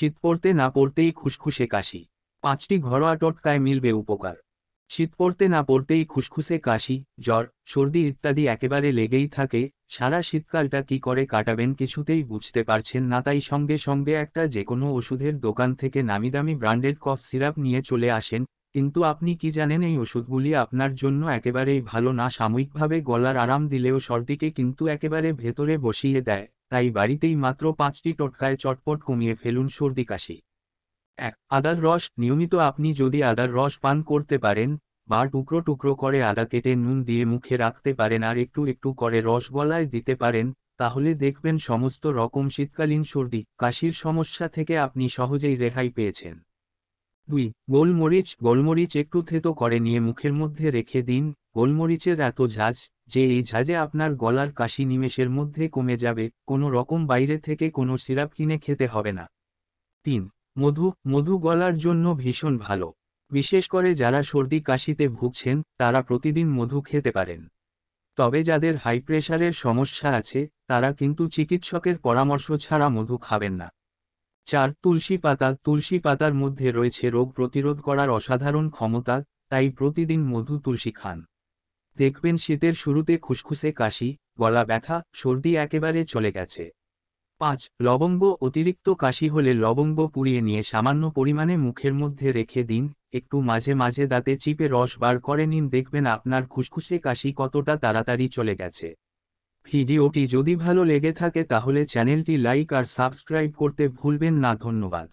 শীত পড়তে না পড়তেই খুশখুশে কাশি পাঁচটি ঘরোয়া টটকায় মিলবে উপকার শীত পড়তে না পড়তেই খুশখুশে কাশি জ্বর সর্দি ইত্যাদি একেবারে লেগেই থাকে সারা শীতকালটা কি করে কাটাবেন কিছুতেই বুঝতে পারছেন না তাই সঙ্গে সঙ্গে একটা যে কোনো ওষুধের দোকান থেকে নামিদামি ব্র্যান্ডেড কফ সিরাপ নিয়ে চলে আসেন কিন্তু আপনি কি জানেন এই ওষুধগুলি আপনার জন্য একেবারেই ভালো না সাময়িকভাবে গলার আরাম দিলেও সর্দিকে কিন্তু একেবারে ভেতরে বসিয়ে দেয় তাই বাড়িতেই মাত্র পাঁচটি টোটকায় চটপট কমিয়ে ফেলুন সর্দি কাশি এক আদার রস নিয়মিত আপনি যদি আদার রস পান করতে পারেন বা টুকরো টুকরো করে আদা কেটে নুন দিয়ে মুখে রাখতে পারেন আর একটু একটু করে রস গলায় দিতে পারেন তাহলে দেখবেন সমস্ত রকম শীতকালীন সর্দি কাশির সমস্যা থেকে আপনি সহজেই রেহাই পেয়েছেন দুই গোলমরিচ গোলমরিচ একটু থেতো করে নিয়ে মুখের মধ্যে রেখে দিন গোলমরিচের এত ঝাঁজ যে এই ঝাঁজে আপনার গলার কাশি নিমেষের মধ্যে কমে যাবে কোনো রকম বাইরে থেকে কোনো সিরাপ কিনে খেতে হবে না তিন মধু মধু গলার জন্য ভীষণ ভালো বিশেষ করে যারা সর্দি কাশিতে ভুগছেন তারা প্রতিদিন মধু খেতে পারেন তবে যাদের হাই প্রেশারের সমস্যা আছে তারা কিন্তু চিকিৎসকের পরামর্শ ছাড়া মধু খাবেন না চার তুলসী পাতা তুলসী পাতার মধ্যে রয়েছে রোগ প্রতিরোধ করার অসাধারণ ক্ষমতা তাই প্রতিদিন মধু তুলসী খান দেখবেন শীতের শুরুতে খুসখুসে কাশি গলা ব্যথা সর্দি একেবারে চলে গেছে পাঁচ লবঙ্গ অতিরিক্ত কাশি হলে লবঙ্গ পুড়িয়ে নিয়ে সামান্য পরিমাণে মুখের মধ্যে রেখে দিন একটু মাঝে মাঝে দাঁতে চিপে রস বার করে নিন দেখবেন আপনার খুসখুসে কাশি কতটা তাড়াতাড়ি চলে গেছে ভিডিওটি যদি ভালো লেগে থাকে তাহলে চ্যানেলটি লাইক আর সাবস্ক্রাইব করতে ভুলবেন না ধন্যবাদ